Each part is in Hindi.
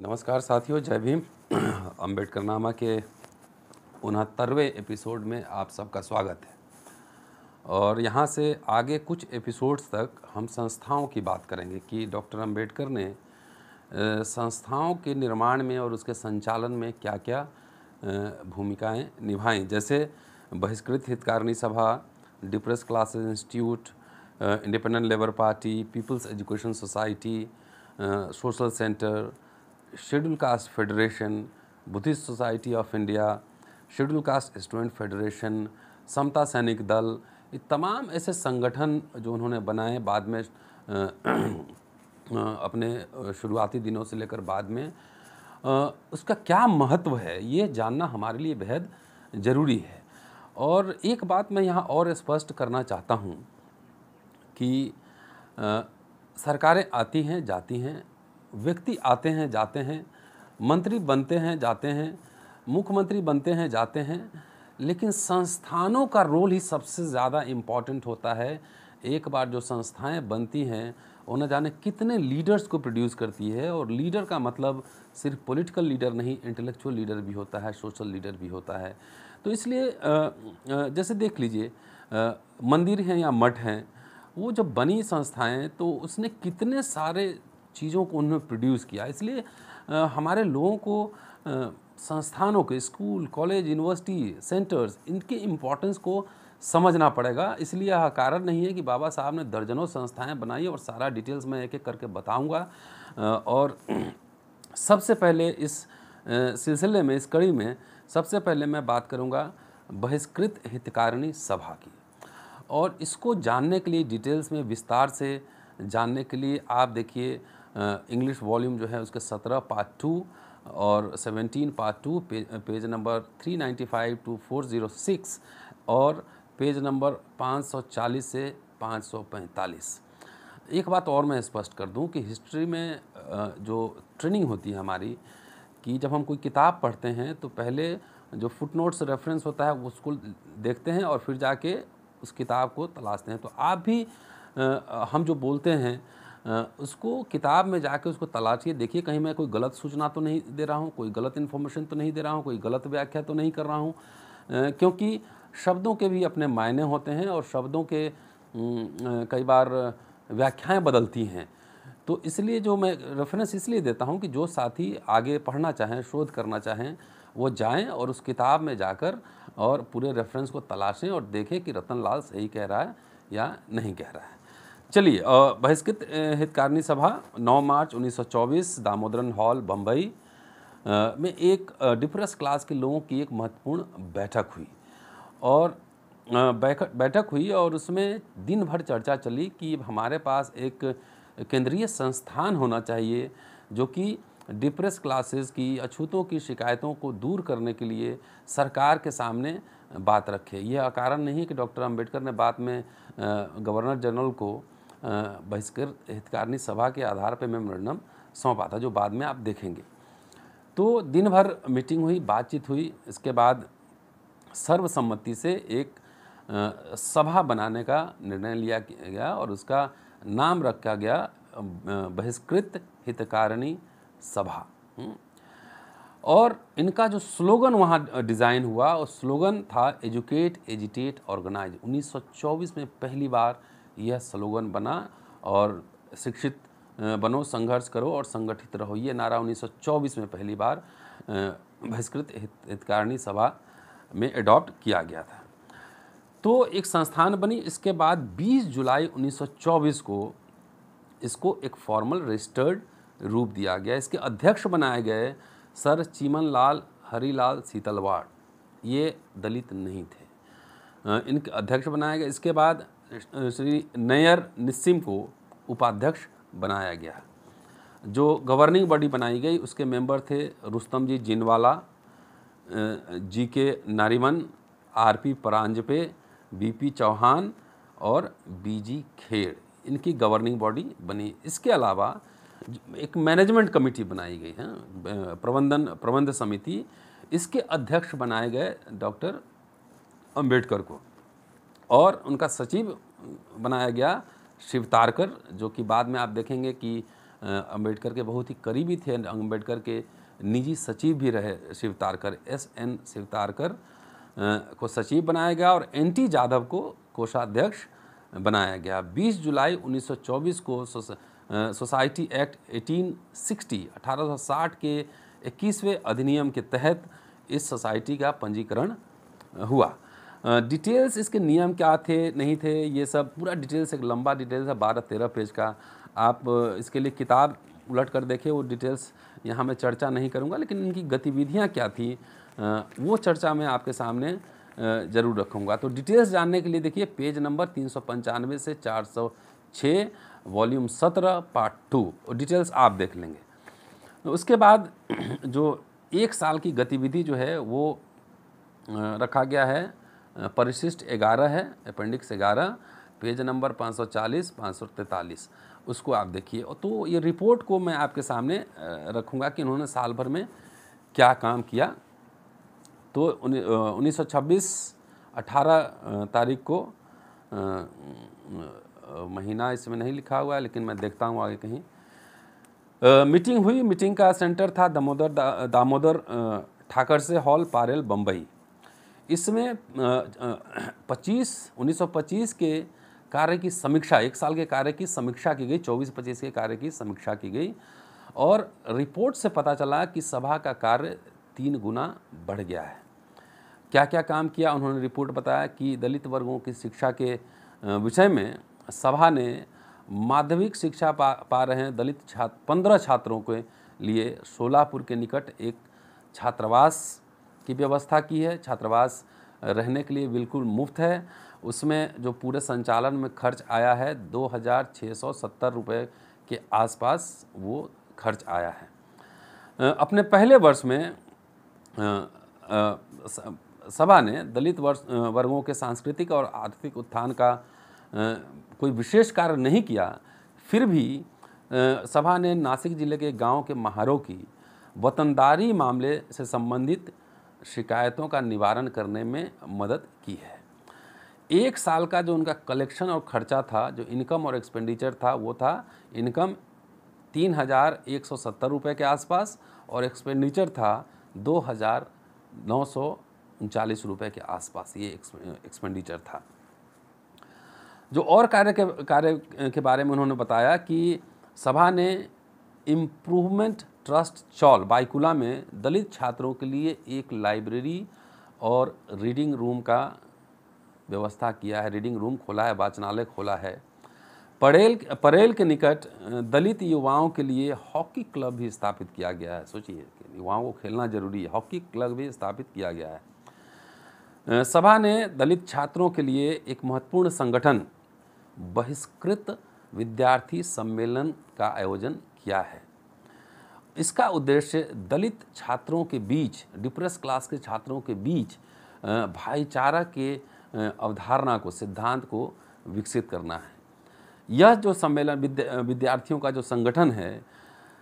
नमस्कार साथियों जय भीम अम्बेडकर नामा के उनहत्तरवें एपिसोड में आप सबका स्वागत है और यहाँ से आगे कुछ एपिसोड्स तक हम संस्थाओं की बात करेंगे कि डॉक्टर अम्बेडकर ने संस्थाओं के निर्माण में और उसके संचालन में क्या क्या भूमिकाएं निभाएं जैसे Bahishkrit Hitakarini Sabha depress classes institute independent labour party people's education society social centre schedule caste federation Buddhist society of India schedule caste student federation Samata Sainik Dal ये तमाम ऐसे संगठन जो उन्होंने बनाए बाद में अपने शुरुआती दिनों से लेकर बाद में उसका क्या महत्व है ये जानना हमारे लिए बेहद ज़रूरी है और एक बात मैं यहाँ और स्पष्ट करना चाहता हूँ कि सरकारें आती हैं जाती हैं व्यक्ति आते हैं जाते हैं मंत्री बनते हैं जाते हैं मुख्यमंत्री बनते हैं जाते हैं लेकिन संस्थानों का रोल ही सबसे ज़्यादा इम्पॉर्टेंट होता है एक बार जो संस्थाएं बनती हैं वो न जाने कितने लीडर्स को प्रोड्यूस करती है और लीडर का मतलब सिर्फ पॉलिटिकल लीडर नहीं इंटेलेक्चुअल लीडर भी होता है सोशल लीडर भी होता है तो इसलिए जैसे देख लीजिए मंदिर हैं या मठ हैं वो जब बनी संस्थाएं तो उसने कितने सारे चीज़ों को उन्होंने प्रोड्यूस किया इसलिए हमारे लोगों को संस्थानों के स्कूल कॉलेज यूनिवर्सिटी सेंटर्स इनके इम्पोर्टेंस को समझना पड़ेगा इसलिए यह कारण नहीं है कि बाबा साहब ने दर्जनों संस्थाएं बनाई और सारा डिटेल्स मैं एक एक करके बताऊंगा और सबसे पहले इस सिलसिले में इस कड़ी में सबसे पहले मैं बात करूंगा बहिष्कृत हितकारिणी सभा की और इसको जानने के लिए डिटेल्स में विस्तार से जानने के लिए आप देखिए इंग्लिश वॉल्यूम जो है उसके सत्रह पार्ट टू और सेवनटीन पार्ट टू पे, page number three ninety five two four zero six और पेज नंबर पाँच सौ चालीस से पाँच सौ पैंतालीस एक बात और मैं स्पष्ट कर दूं कि हिस्ट्री में जो ट्रेनिंग होती है हमारी कि जब हम कोई किताब पढ़ते हैं तो पहले जो फुट नोट्स रेफरेंस होता है उसको देखते हैं और फिर जाके उस किताब को तलाशते हैं तो आप भी हम जो बोलते हैं उसको किताब में जाके उसको तलाशिए देखिए कहीं मैं कोई गलत सूचना तो नहीं दे रहा हूँ कोई गलत इन्फॉर्मेशन तो नहीं दे रहा हूँ कोई गलत व्याख्या तो नहीं कर रहा हूँ क्योंकि शब्दों के भी अपने मायने होते हैं और शब्दों के कई बार व्याख्याएं बदलती हैं तो इसलिए जो मैं रेफरेंस इसलिए देता हूँ कि जो साथी आगे पढ़ना चाहें शोध करना चाहें वो जाएं और उस किताब में जाकर और पूरे रेफरेंस को तलाशें और देखें कि रतन लाल सही कह रहा है या नहीं कह रहा है चलिए बहिष्कृत हितकारिणी सभा 9 मार्च 1924 दामोदरन हॉल बम्बई में एक डिफरेंस क्लास के लोगों की एक महत्वपूर्ण बैठक हुई और बैठक हुई और उसमें दिन भर चर्चा चली कि हमारे पास एक केंद्रीय संस्थान होना चाहिए जो कि डिप्रेस क्लासेस की अछूतों की शिकायतों को दूर करने के लिए सरकार के सामने बात रखे यह कारण नहीं कि डॉक्टर अंबेडकर ने बाद में गवर्नर जनरल को बहिष्कृत हितकारिणी सभा के आधार पर मेमोरेंडम सौंपा था जो बाद में आप देखेंगे तो दिन भर मीटिंग हुई बातचीत हुई इसके बाद सर्वसम्मति से एक सभा बनाने का निर्णय लिया गया और उसका नाम रखा गया बहिष्कृत हितकारिणी सभा हम्म। और इनका जो स्लोगन वहाँ डिज़ाइन हुआ वो स्लोगन था एजुकेट एजिटेट ऑर्गेनाइज 1924 में पहली बार यह स्लोगन बना और शिक्षित बनो संघर्ष करो और संगठित रहो ये नारा 1924 में पहली बार बहिष्कृत हितकारिणी सभा में अडॉप्ट किया गया था तो एक संस्थान बनी इसके बाद 20 जुलाई 1924 को इसको एक फॉर्मल रजिस्टर्ड रूप दिया गया इसके अध्यक्ष बनाए गए सर चीमन लाल हरीलाल सीतलवाड़ ये दलित नहीं थे इनके अध्यक्ष बनाए गए इसके बाद श्री नैयर निस्सिम को उपाध्यक्ष बनाया गया जो गवर्निंग बॉडी बनाई गई उसके मेंबर थे रुस्तम जी Jinwala ji K Nariman R P Paranjpe B P Chauhan और बी जी खेड़ इनकी गवर्निंग बॉडी बनी इसके अलावा एक मैनेजमेंट कमेटी बनाई गई है प्रबंधन प्रबंध समिति इसके अध्यक्ष बनाए गए डॉक्टर अंबेडकर को और उनका सचिव बनाया गया शिव तारकर जो कि बाद में आप देखेंगे कि अंबेडकर के बहुत ही करीबी थे अंबेडकर के निजी सचिव भी रहे Shivtarkar S N Shivtarkar को सचिव बनाया गया और एन टी जाधव को कोषाध्यक्ष बनाया गया 20 जुलाई 1924 को सोसाइटी एक्ट 1860 1860 के 21वें अधिनियम के तहत इस सोसाइटी का पंजीकरण हुआ डिटेल्स इसके नियम क्या थे नहीं थे ये सब पूरा डिटेल्स एक लंबा डिटेल्स है बारह तेरह पेज का आप इसके लिए किताब उलट कर देखें वो डिटेल्स यहाँ मैं चर्चा नहीं करूँगा लेकिन इनकी गतिविधियाँ क्या थी वो चर्चा मैं आपके सामने ज़रूर रखूँगा तो डिटेल्स जानने के लिए देखिए पेज नंबर तीन से चार छः वॉल्यूम सत्रह पार्ट टू डिटेल्स आप देख लेंगे उसके बाद जो एक साल की गतिविधि जो है वो रखा गया है परिशिष्ट ग्यारह है अपेंडिक्स ग्यारह पेज नंबर 540 543 उसको आप देखिए तो ये रिपोर्ट को मैं आपके सामने रखूँगा कि उन्होंने साल भर में क्या काम किया तो उन्नीस सौ छब्बीस अठारह तारीख को महीना इसमें नहीं लिखा हुआ है लेकिन मैं देखता हूँ आगे कहीं आ, मीटिंग हुई मीटिंग का सेंटर था दामोदर दा, दामोदर ठाकर से हॉल पारेल बम्बई इसमें 25 1925 के कार्य की समीक्षा एक साल के कार्य की समीक्षा की गई 24-25 के कार्य की समीक्षा की गई और रिपोर्ट से पता चला कि सभा का कार्य तीन गुना बढ़ गया है क्या क्या काम किया उन्होंने रिपोर्ट बताया कि दलित वर्गों की शिक्षा के विषय में सभा ने माध्यमिक शिक्षा पा पा रहे हैं दलित छात्र पंद्रह छात्रों के लिए सोलापुर के निकट एक छात्रावास की व्यवस्था की है छात्रावास रहने के लिए बिल्कुल मुफ्त है उसमें जो पूरे संचालन में खर्च आया है दो हज़ार छः सौ सत्तर रुपये के आसपास वो खर्च आया है अपने पहले वर्ष में सभा ने दलित वर्ष वर्गों के सांस्कृतिक और आर्थिक उत्थान का कोई विशेष कार्य नहीं किया फिर भी सभा ने नासिक जिले के गांव के महारों की वतनदारी मामले से संबंधित शिकायतों का निवारण करने में मदद की है एक साल का जो उनका कलेक्शन और खर्चा था जो इनकम और एक्सपेंडिचर था वो था इनकम तीन हज़ार एक सौ सत्तर रुपये के आसपास और एक्सपेंडिचर था दो हज़ार नौ सौ उनचालीस रुपये के आसपास ये एक्सपेंडिचर था जो और कार्य के कार्य के बारे में उन्होंने बताया कि सभा ने इम्प्रूवमेंट ट्रस्ट चौल बाइकुला में दलित छात्रों के लिए एक लाइब्रेरी और रीडिंग रूम का व्यवस्था किया है रीडिंग रूम खोला है वाचनालय खोला है परेल परेल के निकट दलित युवाओं के लिए हॉकी क्लब भी स्थापित किया गया है सोचिए युवाओं को खेलना जरूरी है हॉकी क्लब भी स्थापित किया गया है सभा ने दलित छात्रों के लिए एक महत्वपूर्ण संगठन बहिष्कृत विद्यार्थी सम्मेलन का आयोजन किया है इसका उद्देश्य दलित छात्रों के बीच डिप्रेस क्लास के छात्रों के बीच भाईचारा के अवधारणा को सिद्धांत को विकसित करना है यह जो सम्मेलन विद्यार्थियों का जो संगठन है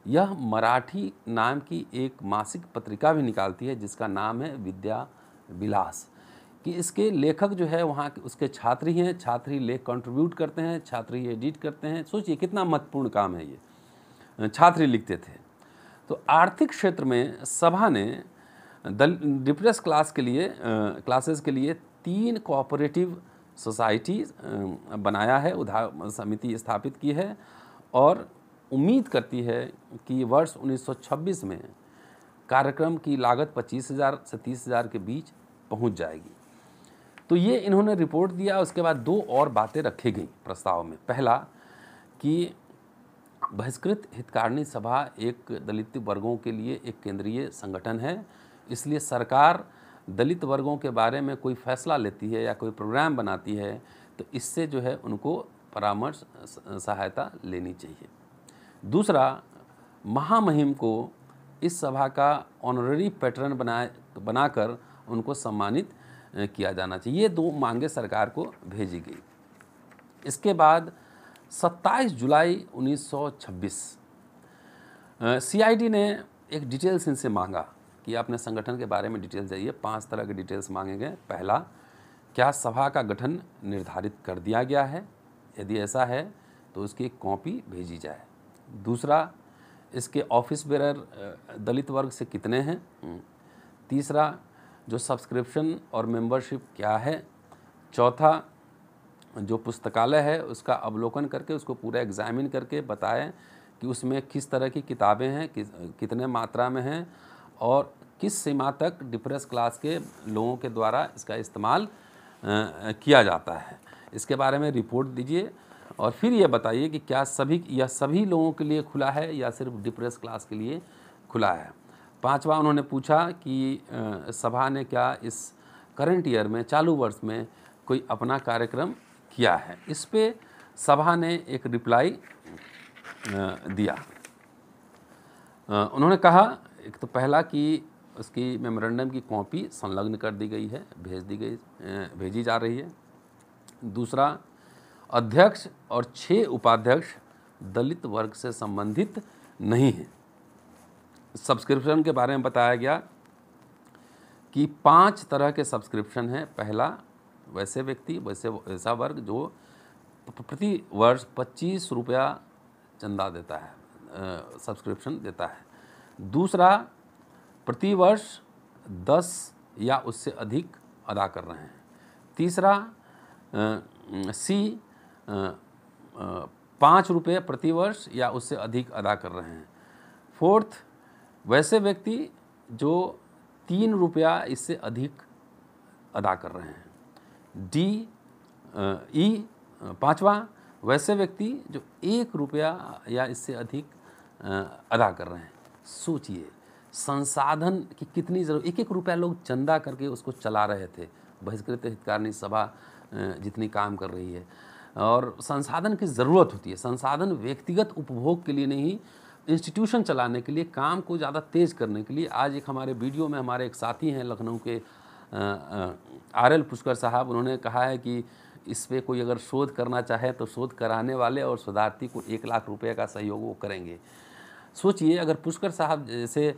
यह मराठी नाम की एक मासिक पत्रिका भी निकालती है जिसका नाम है विद्या विलास कि इसके लेखक जो है वहाँ उसके छात्र ही हैं छात्र ही लेख कंट्रीब्यूट करते हैं छात्र ही एडिट करते हैं सोचिए कितना महत्वपूर्ण काम है ये छात्र ही लिखते थे तो आर्थिक क्षेत्र में सभा ने दल डिप्रेस क्लास के लिए क्लासेस के लिए तीन कोऑपरेटिव सोसाइटी बनाया है उधार समिति स्थापित की है और उम्मीद करती है कि वर्ष 1926 में कार्यक्रम की लागत 25,000 से 30,000 के बीच पहुंच जाएगी तो ये इन्होंने रिपोर्ट दिया उसके बाद दो और बातें रखी गई प्रस्ताव में पहला कि बहिष्कृत हितकारिणी सभा एक दलित वर्गों के लिए एक केंद्रीय संगठन है इसलिए सरकार दलित वर्गों के बारे में कोई फैसला लेती है या कोई प्रोग्राम बनाती है तो इससे जो है उनको परामर्श सहायता लेनी चाहिए दूसरा महामहिम को इस सभा का ऑनररी पैटर्न बनाए बनाकर उनको सम्मानित किया जाना चाहिए ये दो मांगे सरकार को भेजी गई इसके बाद 27 जुलाई 1926 सीआईडी ने एक डिटेल्स इनसे मांगा कि अपने संगठन के बारे में डिटेल्स जाइए पांच तरह के डिटेल्स मांगे गए पहला क्या सभा का गठन निर्धारित कर दिया गया है यदि ऐसा है तो उसकी एक कॉपी भेजी जाए दूसरा इसके ऑफिस बेरर दलित वर्ग से कितने हैं हम्म। तीसरा जो सब्सक्रिप्शन और मेंबरशिप क्या है चौथा जो पुस्तकालय है उसका अवलोकन करके उसको पूरा एग्जामिन करके बताएं कि उसमें किस तरह की किताबें हैं कि, कितने मात्रा में हैं और किस सीमा तक डिप्रेस क्लास के लोगों के द्वारा इसका इस्तेमाल किया जाता है इसके बारे में रिपोर्ट दीजिए और फिर ये बताइए कि क्या सभी यह सभी लोगों के लिए खुला है या सिर्फ डिप्रेस क्लास के लिए खुला है पांचवा उन्होंने पूछा कि सभा ने क्या इस करंट ईयर में चालू वर्ष में कोई अपना कार्यक्रम किया है इस पर सभा ने एक रिप्लाई दिया उन्होंने कहा एक तो पहला कि उसकी मेमोरेंडम की कॉपी संलग्न कर दी गई है भेज दी गई भेजी जा रही है दूसरा अध्यक्ष और छः उपाध्यक्ष दलित वर्ग से संबंधित नहीं है सब्सक्रिप्शन के बारे में बताया गया कि पांच तरह के सब्सक्रिप्शन हैं पहला वैसे व्यक्ति वैसे ऐसा वर्ग जो प्रति वर्ष पच्चीस रुपया चंदा देता है सब्सक्रिप्शन देता है दूसरा प्रति वर्ष दस या उससे अधिक अदा कर रहे हैं तीसरा आ, सी पाँच रुपये प्रतिवर्ष या उससे अधिक अदा कर रहे हैं फोर्थ वैसे व्यक्ति जो तीन रुपया इससे अधिक अदा कर रहे हैं डी ई पाँचवा वैसे व्यक्ति जो एक रुपया या इससे अधिक अदा कर रहे हैं सोचिए संसाधन की कितनी ज़रूरत एक एक रुपया लोग चंदा करके उसको चला रहे थे बहिष्कृत हितकारिणी सभा जितनी काम कर रही है और संसाधन की ज़रूरत होती है संसाधन व्यक्तिगत उपभोग के लिए नहीं इंस्टीट्यूशन चलाने के लिए काम को ज़्यादा तेज़ करने के लिए आज एक हमारे वीडियो में हमारे एक साथी हैं लखनऊ के आर एल पुष्कर साहब उन्होंने कहा है कि इस पर कोई अगर शोध करना चाहे तो शोध कराने वाले और शोधार्थी को एक लाख रुपये का सहयोग वो करेंगे सोचिए अगर पुष्कर साहब जैसे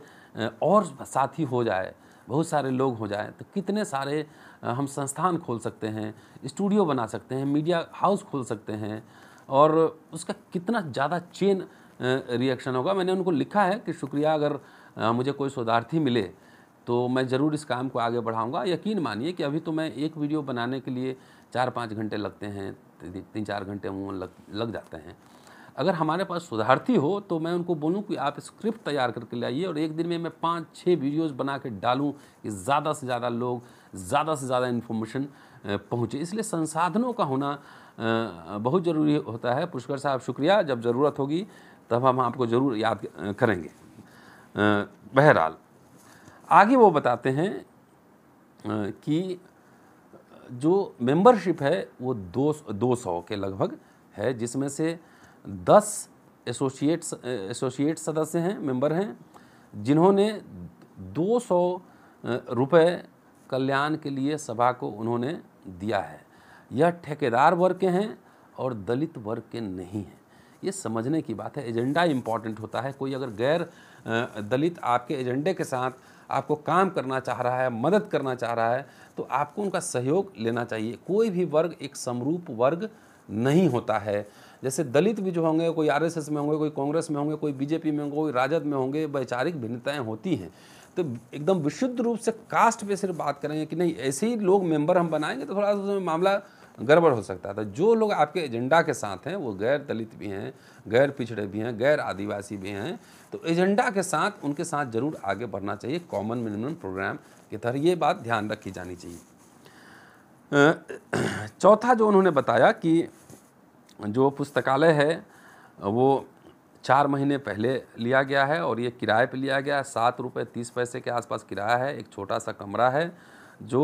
और साथी हो जाए बहुत सारे लोग हो जाए तो कितने सारे हम संस्थान खोल सकते हैं स्टूडियो बना सकते हैं मीडिया हाउस खोल सकते हैं और उसका कितना ज़्यादा चेन रिएक्शन होगा मैंने उनको लिखा है कि शुक्रिया अगर मुझे कोई शोधार्थी मिले तो मैं ज़रूर इस काम को आगे बढ़ाऊँगा यकीन मानिए कि अभी तो मैं एक वीडियो बनाने के लिए चार पाँच घंटे लगते हैं तीन चार घंटे अमूमन लग लग जाते हैं अगर हमारे पास सुधार्थी हो तो मैं उनको बोलूं कि आप स्क्रिप्ट तैयार करके लाइए और एक दिन में मैं पाँच छः वीडियोस बना के डालूँ कि ज़्यादा से ज़्यादा लोग ज़्यादा से ज़्यादा इन्फॉर्मेशन पहुँचे इसलिए संसाधनों का होना बहुत ज़रूरी होता है पुष्कर साहब शुक्रिया जब ज़रूरत होगी तब हम आपको ज़रूर याद करेंगे बहरहाल आगे वो बताते हैं कि जो मेंबरशिप है वो दो दो सौ के लगभग है जिसमें से दस एसोसिएट्स एसोसिएट सदस्य हैं मेंबर हैं जिन्होंने दो सौ रुपये कल्याण के लिए सभा को उन्होंने दिया है यह ठेकेदार वर्ग के हैं और दलित वर्ग के नहीं हैं ये समझने की बात है एजेंडा इम्पॉर्टेंट होता है कोई अगर गैर दलित आपके एजेंडे के साथ आपको काम करना चाह रहा है मदद करना चाह रहा है तो आपको उनका सहयोग लेना चाहिए कोई भी वर्ग एक समरूप वर्ग नहीं होता है जैसे दलित भी जो होंगे कोई आरएसएस में होंगे कोई कांग्रेस में होंगे कोई बीजेपी में होंगे कोई राजद में होंगे वैचारिक भिन्नताएं होती हैं तो एकदम विशुद्ध रूप से कास्ट पे सिर्फ बात करेंगे कि नहीं ऐसे ही लोग मेंबर हम बनाएंगे तो थोड़ा सा मामला गड़बड़ हो सकता तो जो लोग आपके एजेंडा के साथ हैं वो गैर दलित भी हैं गैर पिछड़े भी हैं गैर आदिवासी भी हैं तो एजेंडा के साथ उनके साथ ज़रूर आगे बढ़ना चाहिए कॉमन मिनिमम प्रोग्राम के तहत ये बात ध्यान रखी जानी चाहिए चौथा जो उन्होंने बताया कि जो पुस्तकालय है वो चार महीने पहले लिया गया है और ये किराए पे लिया गया है सात रुपये तीस पैसे के आसपास किराया है एक छोटा सा कमरा है जो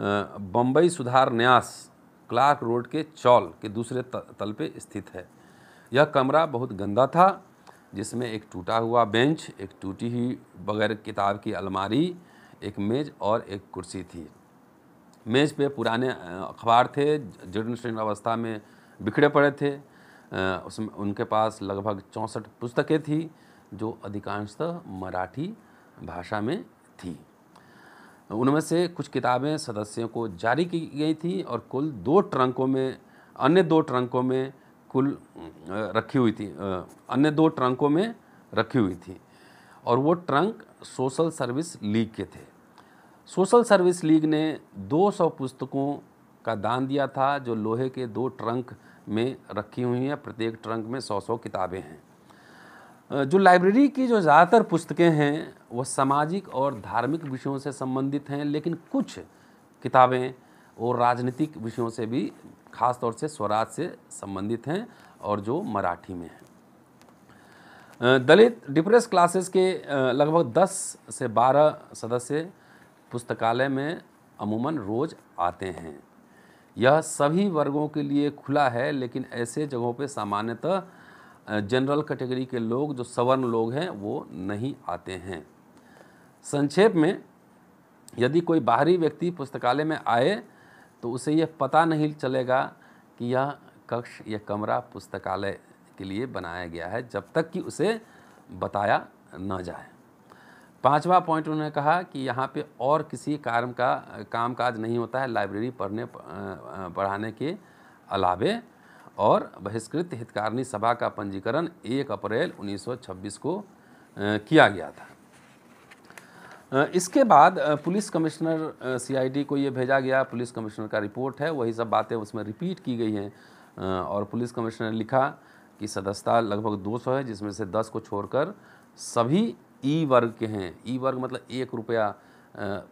बम्बई सुधार न्यास क्लार्क रोड के चौल के दूसरे तल पे स्थित है यह कमरा बहुत गंदा था जिसमें एक टूटा हुआ बेंच एक टूटी हुई बगैर किताब की अलमारी एक मेज़ और एक कुर्सी थी मेज़ पे पुराने अखबार थे जीर्ण शीर्ण अवस्था में बिखरे पड़े थे उसमें उनके पास लगभग चौंसठ पुस्तकें थी जो अधिकांशतः मराठी भाषा में थी उनमें से कुछ किताबें सदस्यों को जारी की गई थी और कुल दो ट्रंकों में अन्य दो ट्रंकों में कुल रखी हुई थी अन्य दो ट्रंकों में रखी हुई थी और वो ट्रंक सोशल सर्विस लीग के थे सोशल सर्विस लीग ने 200 पुस्तकों का दान दिया था जो लोहे के दो ट्रंक में रखी हुई हैं प्रत्येक ट्रंक में 100 सौ किताबें हैं जो लाइब्रेरी की जो ज़्यादातर पुस्तकें हैं वो सामाजिक और धार्मिक विषयों से संबंधित हैं लेकिन कुछ किताबें और राजनीतिक विषयों से भी खास तौर से स्वराज से संबंधित हैं और जो मराठी में हैं दलित डिप्रेस क्लासेस के लगभग 10 से 12 सदस्य पुस्तकालय में अमूमन रोज़ आते हैं यह सभी वर्गों के लिए खुला है लेकिन ऐसे जगहों पर सामान्यतः जनरल कैटेगरी के लोग जो सवर्ण लोग हैं वो नहीं आते हैं संक्षेप में यदि कोई बाहरी व्यक्ति पुस्तकालय में आए तो उसे यह पता नहीं चलेगा कि यह कक्ष या कमरा पुस्तकालय के लिए बनाया गया है जब तक कि उसे बताया न जाए पांचवा पॉइंट उन्होंने कहा कि यहाँ पे और किसी कार्य का कामकाज नहीं होता है लाइब्रेरी पढ़ने पढ़ाने के अलावे और बहिष्कृत हितकारिणी सभा का पंजीकरण 1 अप्रैल 1926 को किया गया था इसके बाद पुलिस कमिश्नर सीआईडी को ये भेजा गया पुलिस कमिश्नर का रिपोर्ट है वही सब बातें उसमें रिपीट की गई हैं और पुलिस कमिश्नर ने लिखा कि सदस्यता लगभग 200 है जिसमें से 10 को छोड़कर सभी ई वर्ग के हैं ई वर्ग मतलब एक रुपया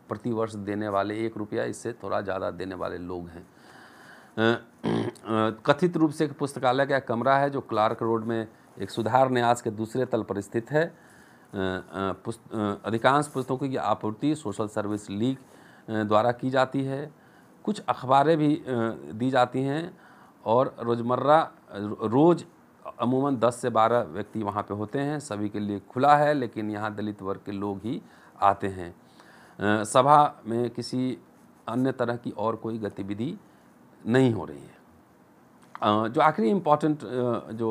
प्रतिवर्ष देने वाले एक रुपया इससे थोड़ा ज़्यादा देने वाले लोग हैं कथित रूप से एक पुस्तकालय का कमरा है जो क्लार्क रोड में एक सुधार न्यास के दूसरे तल पर स्थित है पुस्त, अधिकांश पुस्तकों की आपूर्ति सोशल सर्विस लीग द्वारा की जाती है कुछ अखबारें भी दी जाती हैं और रोज़मर्रा रोज़ अमूमन 10 से 12 व्यक्ति वहाँ पे होते हैं सभी के लिए खुला है लेकिन यहाँ दलित वर्ग के लोग ही आते हैं सभा में किसी अन्य तरह की और कोई गतिविधि नहीं हो रही है जो आखिरी इम्पॉर्टेंट जो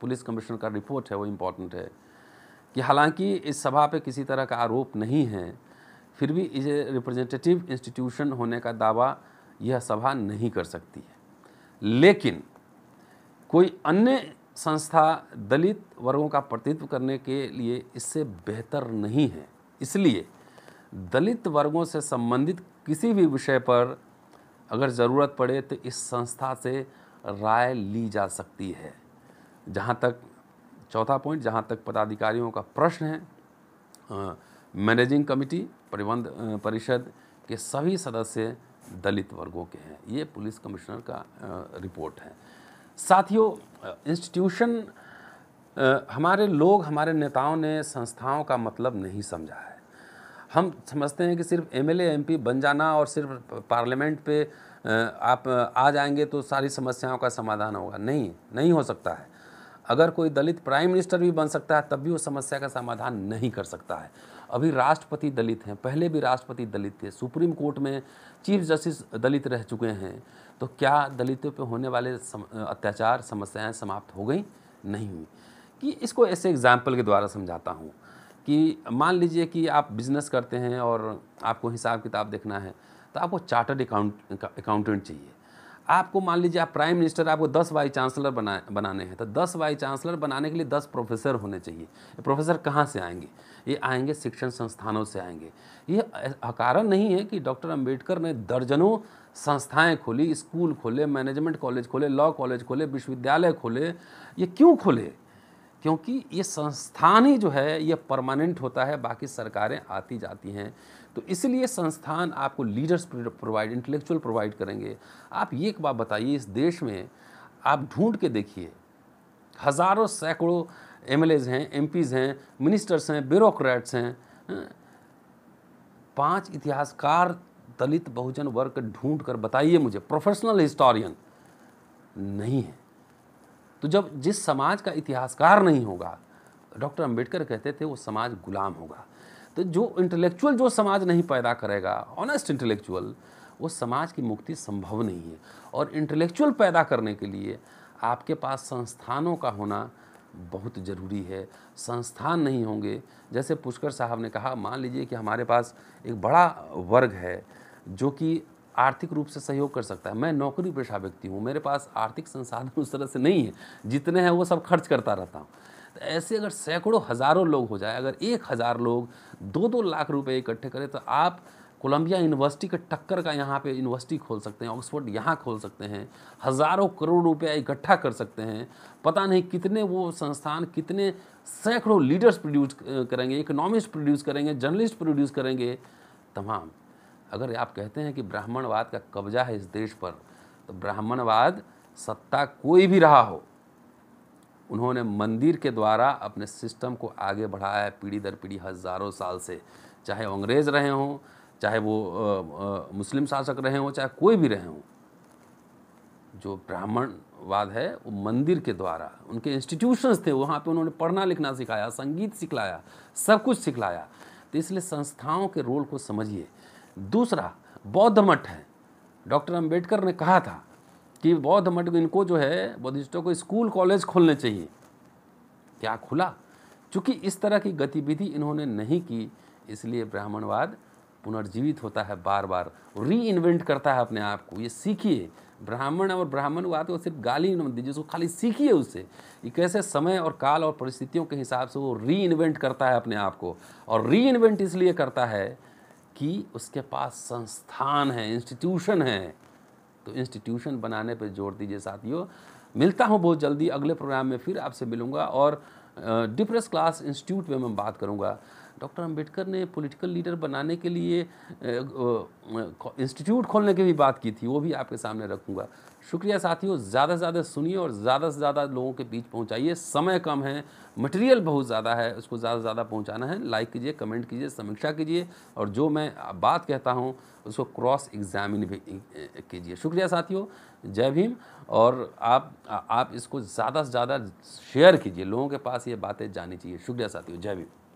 पुलिस कमिश्नर का रिपोर्ट है वो इम्पॉर्टेंट है कि हालांकि इस सभा पे किसी तरह का आरोप नहीं है फिर भी इसे रिप्रेजेंटेटिव इंस्टीट्यूशन होने का दावा यह सभा नहीं कर सकती है लेकिन कोई अन्य संस्था दलित वर्गों का प्रतिनिधित्व करने के लिए इससे बेहतर नहीं है इसलिए दलित वर्गों से संबंधित किसी भी विषय पर अगर ज़रूरत पड़े तो इस संस्था से राय ली जा सकती है जहाँ तक चौथा पॉइंट जहाँ तक पदाधिकारियों का प्रश्न है मैनेजिंग कमेटी परिबंध परिषद के सभी सदस्य दलित वर्गों के हैं ये पुलिस कमिश्नर का आ, रिपोर्ट है साथियों इंस्टीट्यूशन हमारे लोग हमारे नेताओं ने संस्थाओं का मतलब नहीं समझा है हम समझते हैं कि सिर्फ एमएलए एमपी बन जाना और सिर्फ पार्लियामेंट पे आप आ जाएंगे तो सारी समस्याओं का समाधान होगा नहीं नहीं हो सकता है अगर कोई दलित प्राइम मिनिस्टर भी बन सकता है तब भी वो समस्या का समाधान नहीं कर सकता है अभी राष्ट्रपति दलित हैं पहले भी राष्ट्रपति दलित थे सुप्रीम कोर्ट में चीफ जस्टिस दलित रह चुके हैं तो क्या दलितों पे होने वाले सम, अत्याचार समस्याएं समाप्त हो गई नहीं हुई कि इसको ऐसे एग्जाम्पल के द्वारा समझाता हूँ कि मान लीजिए कि आप बिज़नेस करते हैं और आपको हिसाब किताब देखना है तो आपको चार्टर्ड अकाउंट अकाउंटेंट चाहिए आपको मान लीजिए आप प्राइम मिनिस्टर आपको दस वाइस चांसलर बना बनाने हैं तो दस वाइस चांसलर बनाने के लिए दस प्रोफेसर होने चाहिए ये प्रोफेसर कहाँ से आएंगे ये आएंगे शिक्षण संस्थानों से आएंगे ये कारण नहीं है कि डॉक्टर अंबेडकर ने दर्जनों संस्थाएं खोली स्कूल खोले मैनेजमेंट कॉलेज खोले लॉ कॉलेज खोले विश्वविद्यालय खोले ये क्यों खोले क्योंकि ये संस्थान ही जो है ये परमानेंट होता है बाकी सरकारें आती जाती हैं तो इसलिए संस्थान आपको लीडर्स प्रोवाइड इंटेलेक्चुअल प्रोवाइड करेंगे आप ये एक बात बताइए इस देश में आप ढूंढ के देखिए हज़ारों सैकड़ों एम हैं एम हैं मिनिस्टर्स हैं ब्यूरोक्रेट्स हैं हाँ, पांच इतिहासकार दलित बहुजन वर्ग ढूंढ कर बताइए मुझे प्रोफेशनल हिस्टोरियन नहीं है तो जब जिस समाज का इतिहासकार नहीं होगा डॉक्टर अंबेडकर कहते थे वो समाज गुलाम होगा तो जो इंटेलेक्चुअल जो समाज नहीं पैदा करेगा ऑनेस्ट इंटेलेक्चुअल वो समाज की मुक्ति संभव नहीं है और इंटेलेक्चुअल पैदा करने के लिए आपके पास संस्थानों का होना बहुत ज़रूरी है संस्थान नहीं होंगे जैसे पुष्कर साहब ने कहा मान लीजिए कि हमारे पास एक बड़ा वर्ग है जो कि आर्थिक रूप से सहयोग कर सकता है मैं नौकरी पेशा व्यक्ति हूँ मेरे पास आर्थिक संसाधन उस तरह से नहीं है जितने हैं वो सब खर्च करता रहता हूँ ऐसे अगर सैकड़ों हज़ारों लोग हो जाए अगर एक हज़ार लोग दो दो लाख रुपए इकट्ठे करें तो आप कोलंबिया यूनिवर्सिटी के टक्कर का यहाँ पे यूनिवर्सिटी खोल सकते हैं ऑक्सफोर्ड यहाँ खोल सकते हैं हज़ारों करोड़ रुपया इकट्ठा कर सकते हैं पता नहीं कितने वो संस्थान कितने सैकड़ों लीडर्स प्रोड्यूस करेंगे इकोनॉमिस्ट प्रोड्यूस करेंगे जर्नलिस्ट प्रोड्यूस करेंगे तमाम अगर आप कहते हैं कि ब्राह्मणवाद का कब्जा है इस देश पर तो ब्राह्मणवाद सत्ता कोई भी रहा हो उन्होंने मंदिर के द्वारा अपने सिस्टम को आगे बढ़ाया है पीढ़ी दर पीढ़ी हज़ारों साल से चाहे अंग्रेज़ रहे हों चाहे वो आ, आ, मुस्लिम शासक रहे हों चाहे कोई भी रहे हों जो ब्राह्मणवाद है वो मंदिर के द्वारा उनके इंस्टीट्यूशंस थे वहाँ पे उन्होंने पढ़ना लिखना सिखाया संगीत सिखलाया सब कुछ सिखलाया तो इसलिए संस्थाओं के रोल को समझिए दूसरा बौद्ध मठ है डॉक्टर अम्बेडकर ने कहा था कि बौद्ध मठ इनको जो है बौद्धिस्टों को स्कूल कॉलेज खोलने चाहिए क्या खुला चूँकि इस तरह की गतिविधि इन्होंने नहीं की इसलिए ब्राह्मणवाद पुनर्जीवित होता है बार बार री इन्वेंट करता है अपने आप को ये सीखिए ब्राह्मण और ब्राह्मणवाद को तो सिर्फ गाली मत दीजिए उसको खाली सीखिए उससे कि कैसे समय और काल और परिस्थितियों के हिसाब से वो री इन्वेंट करता है अपने आप को और री इन्वेंट इसलिए करता है कि उसके पास संस्थान है इंस्टीट्यूशन है तो इंस्टीट्यूशन बनाने पर जोर दीजिए साथियों मिलता हूँ बहुत जल्दी अगले प्रोग्राम में फिर आपसे मिलूँगा और डिप्रेस क्लास इंस्टीट्यूट में मैं बात करूँगा डॉक्टर अंबेडकर ने पॉलिटिकल लीडर बनाने के लिए इंस्टीट्यूट खोलने की भी बात की थी वो भी आपके सामने रखूँगा शुक्रिया साथियों ज़्यादा से ज़्यादा सुनिए और ज़्यादा से ज़्यादा लोगों के बीच पहुँचाइए समय कम है मटेरियल बहुत ज़्यादा है उसको ज़्यादा से ज़्यादा पहुँचाना है लाइक कीजिए कमेंट कीजिए समीक्षा कीजिए और जो मैं बात कहता हूँ उसको क्रॉस एग्जामिन भी कीजिए शुक्रिया साथियों जय भीम और आप आप इसको ज़्यादा से ज़्यादा शेयर कीजिए लोगों के पास ये बातें जानी चाहिए शुक्रिया साथियों जय भीम